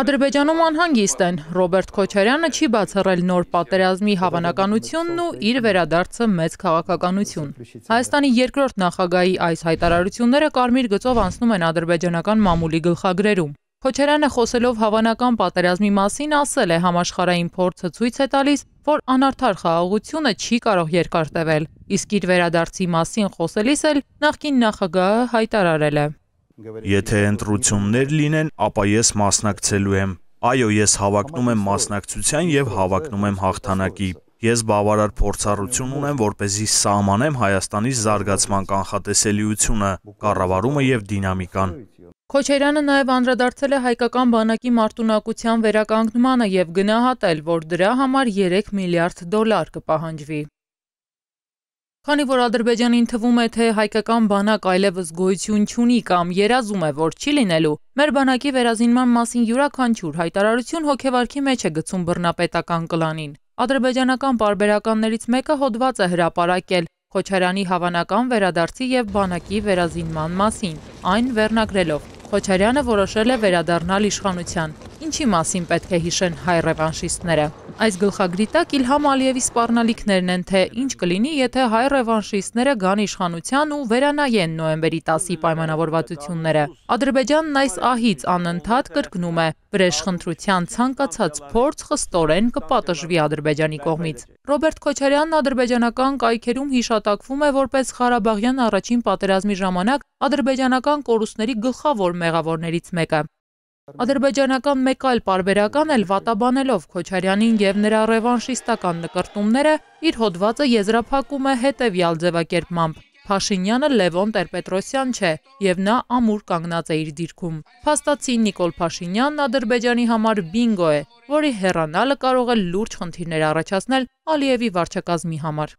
Ադրբեջանում անհանգիստ են։ Ռոբերտ Քոչարյանը չի բացառել նոր պատերազմի հավանականությունն ու իր վերադարձը մեծ քաղաքականություն։ Հայաստանի երկրորդ նախագահի այս հայտարարությունները կարմիր գծով անցնում են ադրբեջանական մամուլի գլխագրերում։ Քոչարյանը խոսելով հավանական պատերազմի մասին ասել է համաշխարհային փորձը ցույց է տալիս, որ անարդար խաղաղությունը չի կարող երկար տևել, իսկ իր վերադարձի մասին խոսելիս էլ նախկին նախագահը հայտարարել է։ Եթե ընտրություններ լինեն, ապա ես մասնակցելու եմ։ Այո, ես հավակնում եմ մասնակցության եւ հավակնում եմ հաղթանակի։ Ես բավարար փորձառություն ունեմ, որպեսզի սահմանեմ Հայաստանի զարգացման կանխատեսելիությունը, կառավարումը եւ դինամիկան։ Քոչերյանը նաև անդրադարձել է հայկական բանակի մարտունակության վերականգնմանը եւ գնահատել, որ դրա համար 3 միլիարդ դոլար կպահանջվի։ Քանի որ Ադրբեջանին թվում է, թե հայկական բանակ այլևս գոյություն չունի կամ երազում է, որ չի լինելու, մեր բանակի վերազինման մասին յուրաքանչյուր հայտարարություն հոգեվարքի մեջ է գցում բռնապետական կլանին։ Ադրբեջանական պարբերականներից մեկը հոդված է հրապարակել Քոչարյանի հավանական վերադարձի եւ բանակի վերազինման մասին, այն վերնագրելով. Քոչարյանը որոշել է վերադառնալ իշխանության։ Ինչի մասին պետք է հիշեն հայ ռևանշիստները։ Այս գլխագրի տակ Իլհամ Ալիևի սպառնալիքներն են, թե ինչ կլինի, եթե հայ ռևանշիստները գան իշխանության ու վերանայեն նոյեմբերի 10-ի պայմանավորվածությունները։ Ադրբեջանն այս ահից անընդհատ կրկնում է, վրեժխնդրության ցանկացած փորձ խստորեն կպատժվի Ադրբեջանի կողմից։ Ռոբերտ Քոչարյանն ադրբեջանական կայքերում հիշատակվում է որպես Ղարաբաղյան առաջին պատերազմի ժամանակ ադրբեջանական կորուստների գլխավոր մեղավորներից մեկը։ Ադրբեջանական մեկ այլ պարբերական էլ վատաբանելով Քոչարյանին եւ նրա ռևանշիստական նկրտումները իր հոդվածը եզրափակում է հետեւյալ ձևակերպմամբ. Փաշինյանը Լևոն Տեր-Պետրոսյան չէ եւ նա ամուր կանգնած է իր դիրքում։ Փաստացի Նիկոլ Փաշինյանն Ադրբեջանի համար բինգո է, որի հեռանալը կարող է լուրջ խնդիրներ առաջացնել Ալիևի վարչակազմի համար։